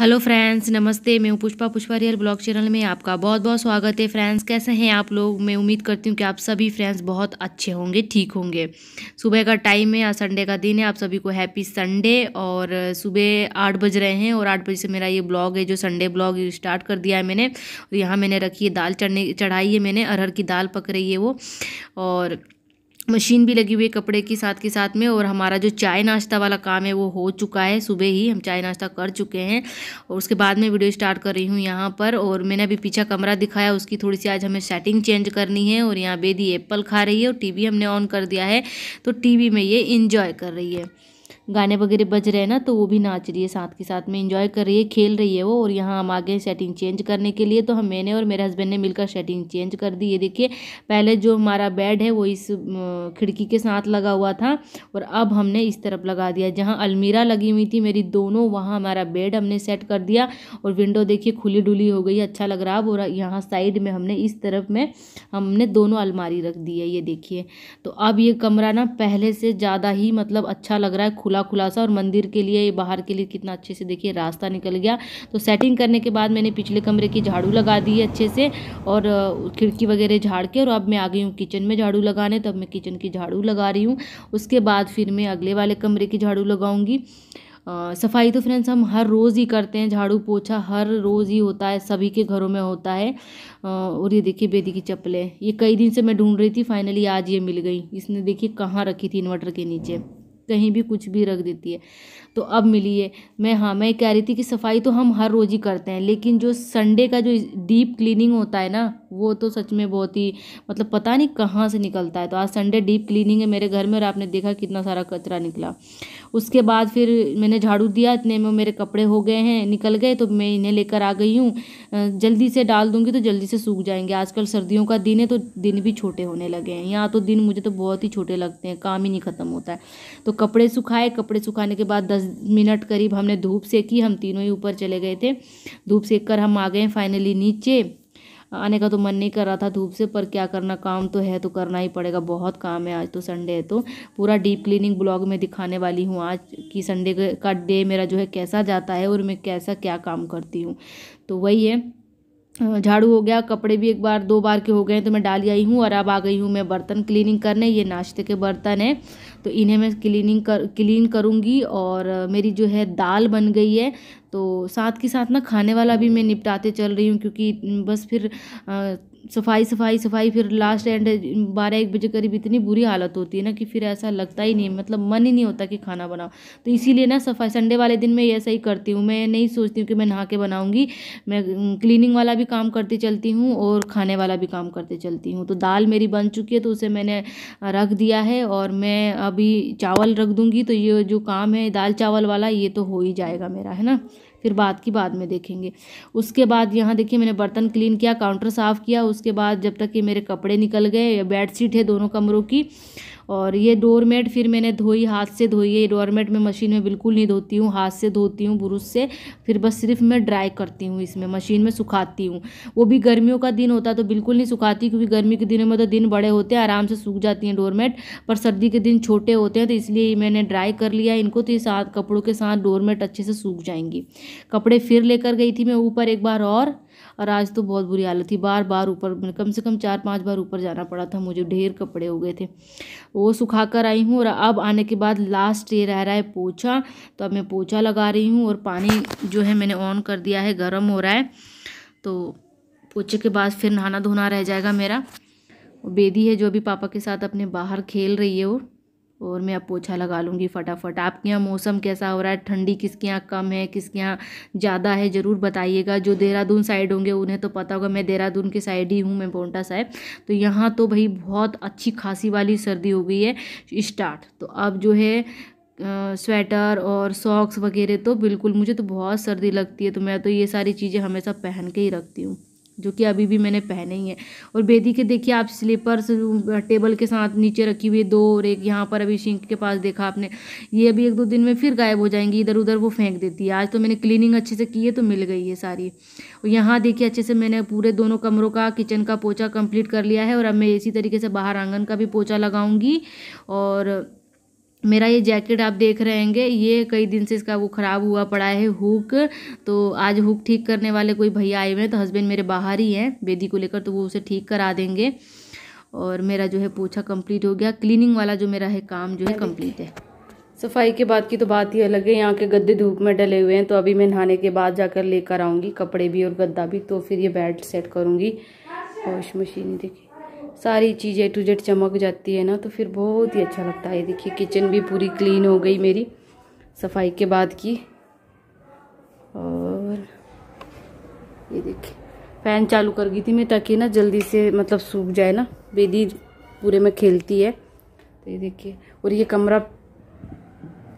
hello friends नमस्ते मैं हूँ Pushpa Pushpa real blog channel में आपका बहुत बहुत स्वागत है फ्रेंड्स कैसे हैं आप लोग मैं उम्मीद करती हूँ कि आप सभी फ्रेंड्स बहुत अच्छे होंगे ठीक होंगे सुबह का टाइम है आज संडे का दिन है आप सभी को हैप्पी संडे और सुबह आठ बज रहे हैं और आठ बजे से मेरा ये ब्लॉग है जो संडे ब्लॉग स्टार्ट कर दिया है मैंने और यहाँ मैंने रखी है दाल चढ़ने चढ़ाई है मैंने अरहर की दाल पक रही है वो और मशीन भी लगी हुई है कपड़े की साथ के साथ में और हमारा जो चाय नाश्ता वाला काम है वो हो चुका है सुबह ही हम चाय नाश्ता कर चुके हैं और उसके बाद में वीडियो स्टार्ट कर रही हूँ यहाँ पर और मैंने अभी पीछा कमरा दिखाया उसकी थोड़ी सी आज हमें सेटिंग चेंज करनी है और यहाँ बेदी एप्पल खा रही है और टी हमने ऑन कर दिया है तो टी में ये इंजॉय कर रही है गाने वगैरह बज रहे हैं ना तो वो भी नाच रही है साथ के साथ में इंजॉय कर रही है खेल रही है वो और यहाँ हम आगे सेटिंग चेंज करने के लिए तो हम मैंने और मेरे हस्बैंड ने मिलकर सेटिंग चेंज कर दी ये देखिए पहले जो हमारा बेड है वो इस खिड़की के साथ लगा हुआ था और अब हमने इस तरफ लगा दिया जहाँ अलमीरा लगी हुई थी मेरी दोनों वहाँ हमारा बेड हमने सेट कर दिया और विंडो देखिए खुली डुली हो गई अच्छा लग रहा है और यहाँ साइड में हमने इस तरफ में हमने दोनों अलमारी रख दी है ये देखिए तो अब ये कमरा ना पहले से ज़्यादा ही मतलब अच्छा लग रहा है खुला खुला खुला सा और मंदिर के लिए बाहर के लिए कितना अच्छे से देखिए रास्ता निकल गया तो सेटिंग करने के बाद मैंने पिछले कमरे की झाड़ू लगा दी है अच्छे से और खिड़की वगैरह झाड़ के और अब मैं आ गई हूँ किचन में झाड़ू लगाने तो अब मैं किचन की झाड़ू लगा रही हूँ उसके बाद फिर मैं अगले वाले कमरे की झाड़ू लगाऊंगी आ, सफाई तो फ्रेंड्स हम हर रोज़ ही करते हैं झाड़ू पोछा हर रोज़ ही होता है सभी के घरों में होता है आ, और ये देखिए बेदी की चप्पलें ये कई दिन से मैं ढूंढ रही थी फाइनली आज ये मिल गई इसने देखिए कहाँ रखी थी इन्वर्टर के नीचे कहीं भी कुछ भी रख देती है तो अब मिलिए मैं हाँ मैं कह रही थी कि सफाई तो हम हर रोज़ ही करते हैं लेकिन जो संडे का जो डीप क्लीनिंग होता है ना वो तो सच में बहुत ही मतलब पता नहीं कहाँ से निकलता है तो आज संडे डीप क्लीनिंग है मेरे घर में और आपने देखा कितना सारा कचरा निकला उसके बाद फिर मैंने झाड़ू दिया इतने में मेरे कपड़े हो गए हैं निकल गए तो मैं इन्हें लेकर आ गई हूँ जल्दी से डाल दूँगी तो जल्दी से सूख जाएंगे आजकल सर्दियों का दिन है तो दिन भी छोटे होने लगे हैं यहाँ तो दिन मुझे तो बहुत ही छोटे लगते हैं काम ही नहीं ख़त्म होता है तो कपड़े सुखाए कपड़े सुखाने के बाद दस मिनट करीब हमने धूप सेकी हम तीनों ही ऊपर चले गए थे धूप सेक कर हम आ गए फाइनली नीचे आने का तो मन नहीं कर रहा था धूप से पर क्या करना काम तो है तो करना ही पड़ेगा बहुत काम है आज तो संडे है तो पूरा डीप क्लीनिंग ब्लॉग में दिखाने वाली हूँ आज कि संडे का डे मेरा जो है कैसा जाता है और मैं कैसा क्या काम करती हूँ तो वही है झाड़ू हो गया कपड़े भी एक बार दो बार के हो गए तो मैं डाली आई हूँ और अब आ गई हूँ मैं बर्तन क्लीनिंग करने ये नाश्ते के बर्तन हैं तो इन्हें मैं क्लीनिंग कर क्लीन करूँगी और मेरी जो है दाल बन गई है तो साथ के साथ ना खाने वाला भी मैं निपटाते चल रही हूँ क्योंकि बस फिर आ, सफाई सफाई सफाई फिर लास्ट एंड बारह एक बजे करीब इतनी बुरी हालत होती है ना कि फिर ऐसा लगता ही नहीं मतलब मन ही नहीं होता कि खाना बनाओ तो इसीलिए ना सफाई संडे वाले दिन मैं ऐसा ही करती हूँ मैं नहीं सोचती हूँ कि मैं नहा के बनाऊँगी मैं क्लीनिंग वाला भी काम करती चलती हूँ और खाने वाला भी काम करते चलती हूँ तो दाल मेरी बन चुकी है तो उसे मैंने रख दिया है और मैं अभी चावल रख दूँगी तो ये जो काम है दाल चावल वाला ये तो हो ही जाएगा मेरा है ना फिर बाद की बाद में देखेंगे उसके बाद यहाँ देखिए मैंने बर्तन क्लीन किया काउंटर साफ़ किया उसके बाद जब तक कि मेरे कपड़े निकल गए या बेडशीट है दोनों कमरों की और ये डोरमेट फिर मैंने धोई हाथ से धोई है डोरमेट में मशीन में बिल्कुल नहीं धोती हूँ हाथ से धोती हूँ बुरुश से फिर बस सिर्फ मैं ड्राई करती हूँ इसमें मशीन में सुखाती हूँ वो भी गर्मियों का दिन होता तो बिल्कुल नहीं सुखाती क्योंकि गर्मी के दिनों में तो दिन बड़े होते हैं आराम से सूख जाती हैं डोरमेट पर सर्दी के दिन छोटे होते हैं तो इसलिए मैंने ड्राई कर लिया इनको तो ये कपड़ों के साथ डोरमेट अच्छे से सूख जाएंगी कपड़े फिर लेकर गई थी मैं ऊपर एक बार और और आज तो बहुत बुरी हालत थी बार बार ऊपर मतलब कम से कम चार पाँच बार ऊपर जाना पड़ा था मुझे ढेर कपड़े हो गए थे वो सुखा कर आई हूँ और अब आने के बाद लास्ट ये रह रहा है पोछा तो अब मैं पोछा लगा रही हूँ और पानी जो है मैंने ऑन कर दिया है गर्म हो रहा है तो पोछे के बाद फिर नहाना धोना रह जाएगा मेरा बेदी है जो अभी पापा के साथ अपने बाहर खेल रही है वो और मैं अब पोछा लगा लूँगी फटाफट आपके यहाँ मौसम कैसा हो रहा है ठंडी किसके यहाँ कम है किसके यहाँ ज़्यादा है ज़रूर बताइएगा जो देहरादून साइड होंगे उन्हें तो पता होगा मैं देहरादून के साइड ही हूँ मैं पोंटा साहब तो यहाँ तो भाई बहुत अच्छी खासी वाली सर्दी हो गई है स्टार्ट तो अब जो है स्वेटर और सॉक्स वगैरह तो बिल्कुल मुझे तो बहुत सर्दी लगती है तो मैं तो ये सारी चीज़ें हमेशा पहन के ही रखती हूँ जो कि अभी भी मैंने पहने ही है और बेदी के देखिए आप स्लीपर्स टेबल के साथ नीचे रखी हुई दो और एक यहाँ पर अभी सिंक के पास देखा आपने ये अभी एक दो दिन में फिर गायब हो जाएंगी इधर उधर वो फेंक देती है आज तो मैंने क्लीनिंग अच्छे से की है तो मिल गई है सारी और यहाँ देखिए अच्छे से मैंने पूरे दोनों कमरों का किचन का पोछा कंप्लीट कर लिया है और अब मैं इसी तरीके से बाहर आंगन का भी पोछा लगाऊंगी और मेरा ये जैकेट आप देख रहे हैंगे ये कई दिन से इसका वो ख़राब हुआ पड़ा है हुक तो आज हुक ठीक करने वाले कोई भैया आए हुए हैं तो हस्बैंड मेरे बाहर ही हैं बेदी को लेकर तो वो उसे ठीक करा देंगे और मेरा जो है पोछा कंप्लीट हो गया क्लीनिंग वाला जो मेरा है काम जो है कंप्लीट है सफाई के बाद की तो बात ही अलग है यहाँ के गद्दे धूप में डले हुए हैं तो अभी मैं नहाने के बाद जाकर लेकर आऊँगी कपड़े भी और गद्दा भी तो फिर ये बेड सेट करूँगी वॉश मशीन देखिए सारी चीजें टू जेड चमक जाती है ना तो फिर बहुत ही अच्छा लगता है देखिए किचन भी पूरी क्लीन हो गई मेरी सफाई के बाद की और ये देखिए फ़ैन चालू कर गई थी मैं ताकि ना जल्दी से मतलब सूख जाए ना बेदी पूरे में खेलती है तो ये देखिए और ये कमरा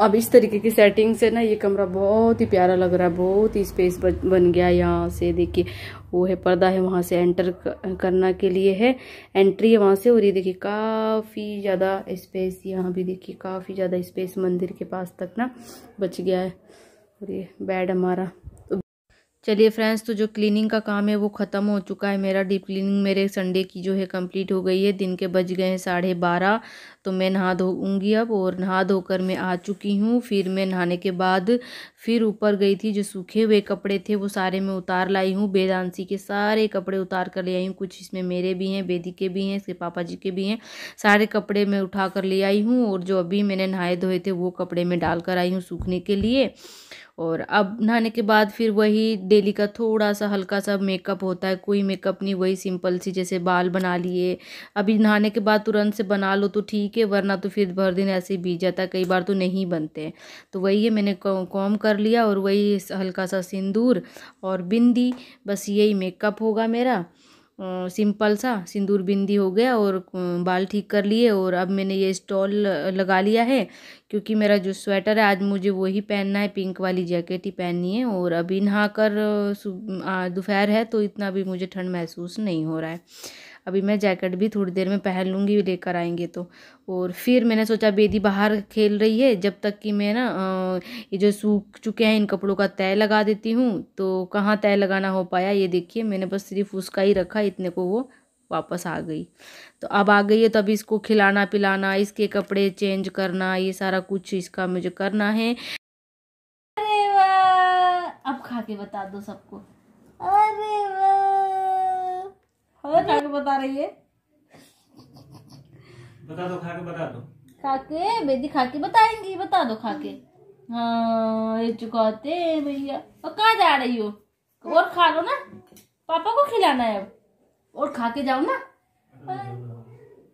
अब इस तरीके की सेटिंग से ना ये कमरा बहुत ही प्यारा लग रहा है बहुत ही स्पेस बन गया यहाँ से देखिए वो है पर्दा है वहाँ से एंटर करना के लिए है एंट्री है वहाँ से और ये देखिए काफ़ी ज़्यादा स्पेस यहाँ भी देखिए काफ़ी ज़्यादा स्पेस मंदिर के पास तक ना बच गया है और ये बेड हमारा चलिए फ्रेंड्स तो जो क्लीनिंग का काम है वो ख़त्म हो चुका है मेरा डीप क्लीनिंग मेरे संडे की जो है कंप्लीट हो गई है दिन के बज गए हैं साढ़े बारह तो मैं नहा धोऊँगी अब और नहा धोकर मैं आ चुकी हूँ फिर मैं नहाने के बाद फिर ऊपर गई थी जो सूखे हुए कपड़े थे वो सारे मैं उतार लाई हूँ बेदांसी के सारे कपड़े उतार कर ले आई हूँ कुछ इसमें मेरे भी हैं बेदी के भी हैं इसके पापा जी के भी हैं सारे कपड़े मैं उठा कर ले आई हूँ और जो अभी मैंने नहाए धोए थे वो कपड़े मैं डाल कर आई हूँ सूखने के लिए और अब नहाने के बाद फिर वही डेली का थोड़ा सा हल्का सा मेकअप होता है कोई मेकअप नहीं वही सिंपल सी जैसे बाल बना लिए अभी नहाने के बाद तुरंत से बना लो तो ठीक ठीक है वरना तो फिर भर दिन ऐसे ही बीत जाता कई बार तो नहीं बनते तो वही है मैंने कॉम कर लिया और वही हल्का सा सिंदूर और बिंदी बस यही मेकअप होगा मेरा सिंपल सा सिंदूर बिंदी हो गया और बाल ठीक कर लिए और अब मैंने ये स्टॉल लगा लिया है क्योंकि मेरा जो स्वेटर है आज मुझे वही पहनना है पिंक वाली जैकेट ही पहननी है और अभी नहा कर दोपहर है तो इतना भी मुझे ठंड महसूस नहीं हो रहा है अभी मैं जैकेट भी थोड़ी देर में पहन लूँगी लेकर आएंगे तो और फिर मैंने सोचा बेदी बाहर खेल रही है जब तक कि मैं ना ये जो सूख चुके हैं इन कपड़ों का तय लगा देती हूँ तो कहाँ तय लगाना हो पाया ये देखिए मैंने बस सिर्फ उसका ही रखा इतने को वो वापस आ गई तो अब आ गई है तो अभी इसको खिलाना पिलाना इसके कपड़े चेंज करना ये सारा कुछ इसका मुझे करना है अरे वाह अब खा के बता दो सबको अरे वाह बता रही है बता दो बता दो बेदी बताएंगी बता दो खाके हाँ ये चुकाते भैया और कहाँ जा रही हो और खा लो ना पापा को खिलाना है अब और खा के जाओ ना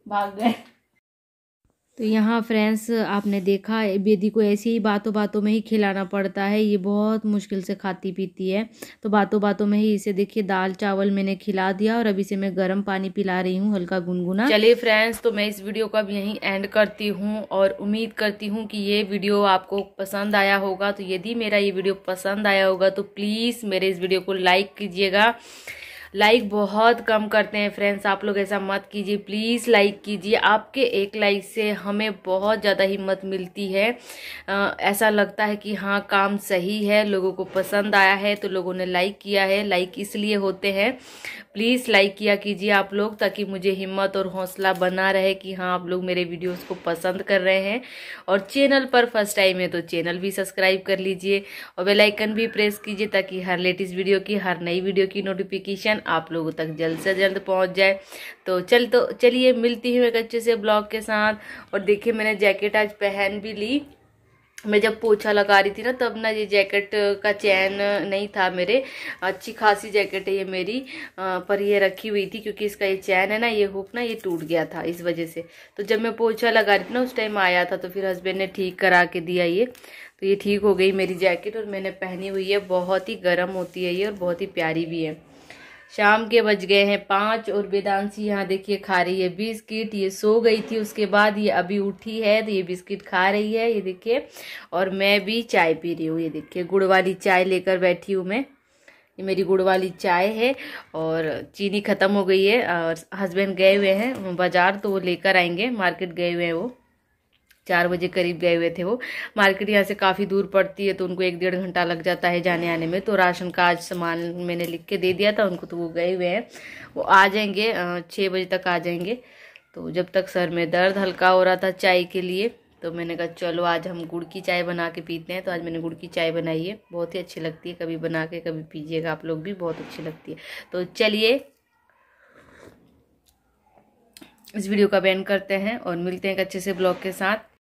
भाग गए तो यहाँ फ्रेंड्स आपने देखा बेदी को ऐसी ही बातों बातों में ही खिलाना पड़ता है ये बहुत मुश्किल से खाती पीती है तो बातों बातों में ही इसे देखिए दाल चावल मैंने खिला दिया और अभी से मैं गर्म पानी पिला रही हूँ हल्का गुनगुना चलिए फ्रेंड्स तो मैं इस वीडियो को अब यहीं एंड करती हूँ और उम्मीद करती हूँ कि ये वीडियो आपको पसंद आया होगा तो यदि मेरा ये वीडियो पसंद आया होगा तो प्लीज़ मेरे इस वीडियो को लाइक कीजिएगा लाइक बहुत कम करते हैं फ्रेंड्स आप लोग ऐसा मत कीजिए प्लीज़ लाइक कीजिए आपके एक लाइक से हमें बहुत ज़्यादा हिम्मत मिलती है आ, ऐसा लगता है कि हाँ काम सही है लोगों को पसंद आया है तो लोगों ने लाइक किया है लाइक इसलिए होते हैं प्लीज़ लाइक किया कीजिए आप लोग ताकि मुझे हिम्मत और हौसला बना रहे कि हाँ आप लोग मेरे वीडियोस को पसंद कर रहे हैं और चैनल पर फर्स्ट टाइम है तो चैनल भी सब्सक्राइब कर लीजिए और बेलाइकन भी प्रेस कीजिए ताकि हर लेटेस्ट वीडियो की हर नई वीडियो की नोटिफिकेशन ज्ञान आप लोगों तक जल्द से जल्द पहुंच जाए तो चल तो चलिए मिलती हूँ एक अच्छे से ब्लॉग के साथ और देखिए मैंने जैकेट आज पहन भी ली मैं जब पोछा लगा रही थी ना तब ना ये जैकेट का चैन नहीं था मेरे अच्छी खासी जैकेट है ये मेरी पर ये रखी हुई थी क्योंकि इसका ये चैन है ना ये हुक ना ये टूट गया था इस वजह से तो जब मैं पोछा लगा रही थी ना उस टाइम आया था तो फिर हस्बैंड ने ठीक करा के दिया ये तो ये ठीक हो गई मेरी जैकेट और मैंने पहनी हुई है बहुत ही गर्म होती है ये और बहुत ही प्यारी भी है शाम के बज गए हैं पाँच और वेदांशी यहाँ देखिए खा रही है बिस्किट ये सो गई थी उसके बाद ये अभी उठी है तो ये बिस्किट खा रही है ये देखिए और मैं भी चाय पी रही हूँ ये देखिए गुड़ वाली चाय लेकर बैठी हूँ मैं ये मेरी गुड़ वाली चाय है और चीनी ख़त्म हो गई है और हस्बैंड गए हुए हैं बाज़ार तो वो लेकर आएंगे मार्केट गए हुए हैं वो चार बजे करीब गए हुए थे वो मार्केट यहाँ से काफ़ी दूर पड़ती है तो उनको एक डेढ़ घंटा लग जाता है जाने आने में तो राशन का आज सामान मैंने लिख के दे दिया था उनको तो वो गए हुए हैं वो आ जाएंगे छः बजे तक आ जाएंगे तो जब तक सर में दर्द हल्का हो रहा था चाय के लिए तो मैंने कहा चलो आज हम गुड़ की चाय बना के पीते हैं तो आज मैंने गुड़ की चाय बनाई है बहुत ही अच्छी लगती है कभी बना के कभी पीजिएगा आप लोग भी बहुत अच्छी लगती है तो चलिए इस वीडियो का बैन करते हैं और मिलते हैं एक अच्छे से ब्लॉग के साथ